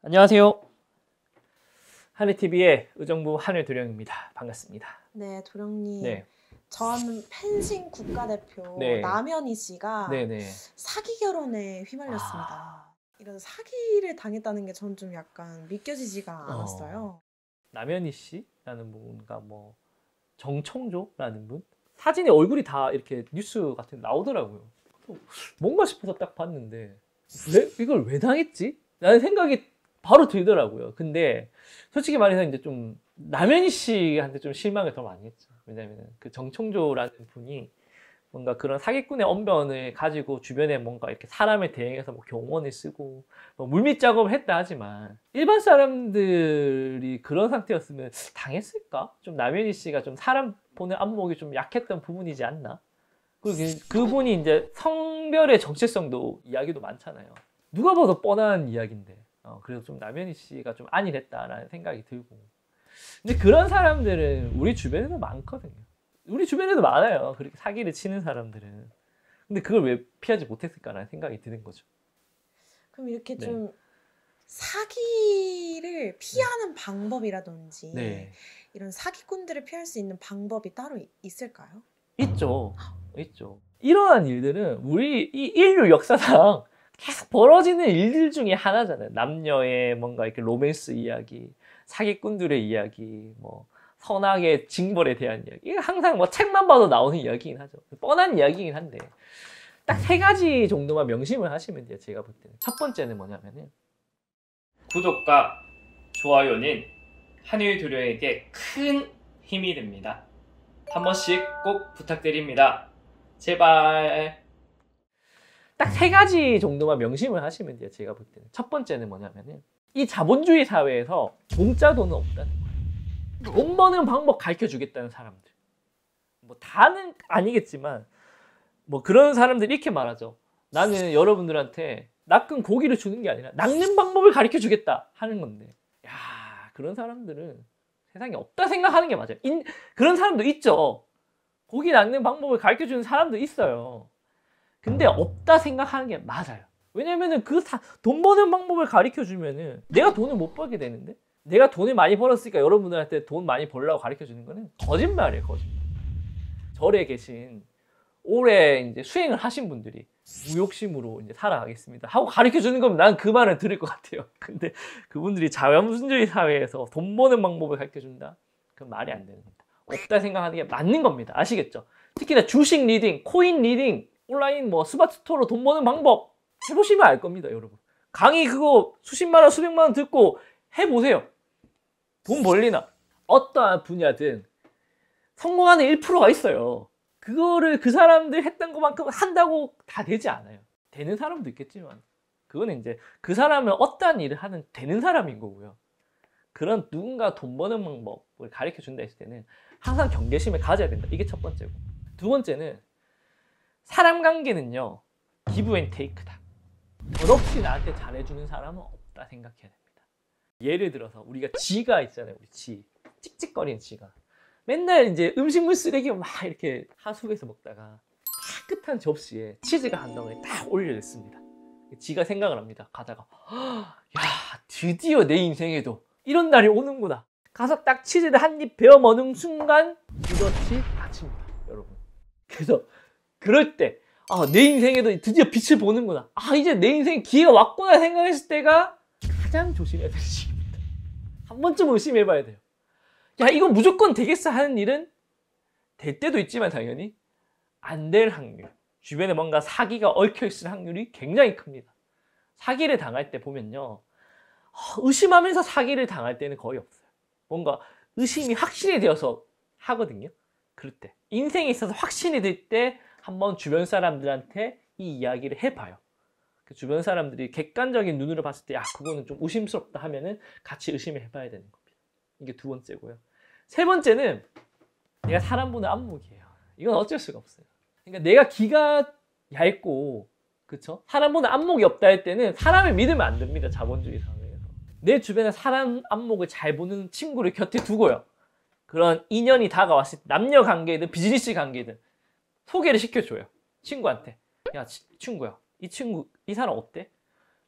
안녕하세요. 한해TV의 의정부 한일 도령입니다. 반갑습니다. 네, 도령님. 네. 전 펜싱 국가대표 네. 남현희 씨가 네네. 네. 사기 결혼에 휘말렸습니다. 아... 이런 사기를 당했다는 게 전 좀 약간 믿겨지지가 어. 않았어요. 어... 남현희 씨라는 뭔가 뭐 정청조라는 분 사진에 얼굴이 다 이렇게 뉴스 같은 나오더라고요. 뭔가 싶어서 딱 봤는데 왜 이걸 왜 당했지? 라는 생각이 바로 들더라고요. 근데 솔직히 말해서 이제 좀 남현희 씨한테 좀 실망을 더 많이 했죠. 왜냐면 그 정청조라는 분이 뭔가 그런 사기꾼의 언변을 가지고 주변에 뭔가 이렇게 사람에대응해서뭐 경원을 쓰고 뭐 물밑 작업을 했다 하지만 일반 사람들이 그런 상태였으면 당했을까? 좀 남현희 씨가 좀 사람 보는 안목이 좀 약했던 부분이지 않나? 그리고 그, 그분이 이제 성별의 정체성도 이야기도 많잖아요. 누가 봐도 뻔한 이야기인데 그래서 좀 남현희 씨가 좀 안일했다라는 생각이 들고 근데 그런 사람들은 우리 주변에도 많거든요. 우리 주변에도 많아요. 그렇게 사기를 치는 사람들은. 근데 그걸 왜 피하지 못했을까라는 생각이 드는 거죠. 그럼 이렇게 네. 좀 사기를 피하는 방법이라든지 네. 이런 사기꾼들을 피할 수 있는 방법이 따로 있을까요? 있죠. 있죠. 일어난 일들은 우리 이 인류 역사상 계속 벌어지는 일들 중에 하나잖아요. 남녀의 뭔가 이렇게 로맨스 이야기, 사기꾼들의 이야기, 뭐 선악의 징벌에 대한 이야기. 이게 항상 뭐 책만 봐도 나오는 이야기긴 하죠. 뻔한 이야기긴 한데 딱 세 가지 정도만 명심을 하시면 돼요. 제가 볼 때는 첫 번째는 뭐냐면은 구독과 좋아요는 한일 도료에게 큰 힘이 됩니다. 한 번씩 꼭 부탁드립니다. 제발. 딱세 가지 정도만 명심을 하시면 돼요. 제가 볼 때는. 첫 번째는 뭐냐면은 이 자본주의 사회에서 공짜 돈은 없다는 거예요. 돈 버는 방법 가르쳐 주겠다는 사람들. 뭐 다는 아니겠지만 뭐 그런 사람들이 렇게 말하죠. 나는 여러분들한테 낚은 고기를 주는 게 아니라 낚는 방법을 가르쳐 주겠다 하는 건데. 야, 그런 사람들은 세상에 없다 생각하는 게 맞아요. 인, 그런 사람도 있죠. 고기 낚는 방법을 가르쳐 주는 사람도 있어요. 근데 음. 없다 생각하는 게 맞아요. 왜냐면은 그 돈 버는 방법을 가르쳐 주면은 내가 돈을 못 벌게 되는데 내가 돈을 많이 벌었으니까 여러분들한테 돈 많이 벌라고 가르쳐 주는 거는 거짓말이에요, 거짓말. 절에 계신 올해 이제 수행을 하신 분들이 무욕심으로 이제 살아가겠습니다. 하고 가르쳐 주는 거면 난 그 말을 들을 것 같아요. 근데 그분들이 자연순주의 사회에서 돈 버는 방법을 가르쳐 준다? 그건 말이 안 되는 겁니다. 없다 생각하는 게 맞는 겁니다. 아시겠죠? 특히나 주식 리딩, 코인 리딩, 온라인 뭐스마트토어로돈 버는 방법 해보시면 알 겁니다, 여러분. 강의 그거 수십만 원, 수백만 원 듣고 해보세요. 돈 벌리나 어떠한 분야든 성공하는 1%가 있어요. 그거를 그 사람들 했던 것만큼 한다고 다 되지 않아요. 되는 사람도 있겠지만 그거는 이제 그 사람은 어떠한 일을 하는 되는 사람인 거고요. 그런 누군가 돈 버는 방법을 가르쳐 준다 했을 때는 항상 경계심을 가져야 된다. 이게 첫 번째고. 두 번째는 사람 관계는요. 기부 앤 테이크다. 덧없이 나한테 잘해주는 사람은 없다 생각해야 됩니다. 예를 들어서 우리가 지가 있잖아요. 우리 지. 찍찍거리는 지가. 맨날 이제 음식물 쓰레기 막 이렇게 하수구에서 먹다가 깨끗한 접시에 치즈가 한 덩어리 딱 올려졌습니다. 지가 생각을 합니다. 가다가 야 드디어 내 인생에도 이런 날이 오는구나. 가서 딱 치즈를 한 입 베어 먹는 순간 이렇지 다칩니다. 여러분. 그래서 그럴 때, 아, 내 인생에도 드디어 빛을 보는구나. 아, 이제 내 인생 기회가 왔구나 생각했을 때가 가장 조심해야 될 시기입니다. 한 번쯤 의심해봐야 돼요. 야, 이거 무조건 되겠어 하는 일은 될 때도 있지만 당연히 안 될 확률, 주변에 뭔가 사기가 얽혀있을 확률이 굉장히 큽니다. 사기를 당할 때 보면요. 아, 의심하면서 사기를 당할 때는 거의 없어요. 뭔가 의심이 확신이 되어서 하거든요. 그럴 때. 인생에 있어서 확신이 될때 한번 주변 사람들한테 이 이야기를 해봐요. 그 주변 사람들이 객관적인 눈으로 봤을 때, 야, 아, 그거는 좀 의심스럽다 하면은 같이 의심을 해봐야 되는 겁니다. 이게 두 번째고요. 세 번째는 내가 사람 보는 안목이에요. 이건 어쩔 수가 없어요. 그러니까 내가 기가 얇고, 그쵸? 사람 보는 안목이 없다 할 때는 사람을 믿으면 안 됩니다. 자본주의 사회에서. 내 주변에 사람 안목을 잘 보는 친구를 곁에 두고요. 그런 인연이 다가왔을 때, 남녀 관계든 비즈니스 관계든 소개를 시켜줘요. 친구한테. 야, 치, 친구야. 이 친구, 이 사람 어때?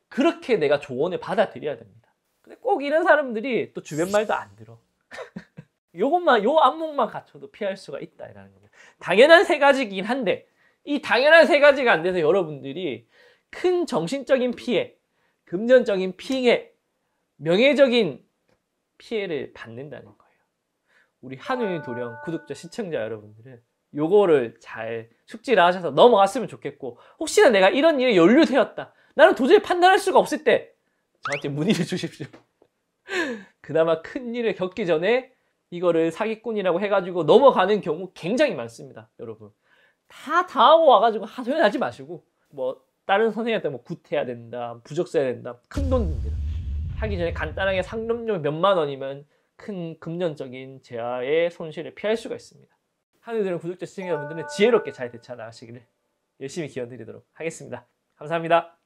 그렇게 내가 조언을 받아들여야 됩니다. 근데 꼭 이런 사람들이 또 주변 말도 안 들어. 요것만, 요 안목만 갖춰도 피할 수가 있다라는 겁니다. 당연한 세 가지긴 한데, 이 당연한 세 가지가 안 돼서 여러분들이 큰 정신적인 피해, 금전적인 피해, 명예적인 피해를 받는다는 거예요. 우리 한우의 도령 구독자, 시청자 여러분들은 요거를 잘 숙지를 하셔서 넘어갔으면 좋겠고 혹시나 내가 이런 일에 연루되었다 나는 도저히 판단할 수가 없을 때 저한테 문의를 주십시오 그나마 큰 일을 겪기 전에 이거를 사기꾼이라고 해가지고 넘어가는 경우 굉장히 많습니다 여러분 다 당하고 와가지고 하소연하지 마시고 뭐 다른 선생님한테 뭐 구태야 된다 부적써야 된다 큰돈 듭니다 하기 전에 간단하게 상금료 몇 만 원이면 큰 금전적인 재화의 손실을 피할 수가 있습니다 하늘되는 구독자 시청자분들은 지혜롭게 잘 대처 나가시기를 열심히 기원드리도록 하겠습니다. 감사합니다.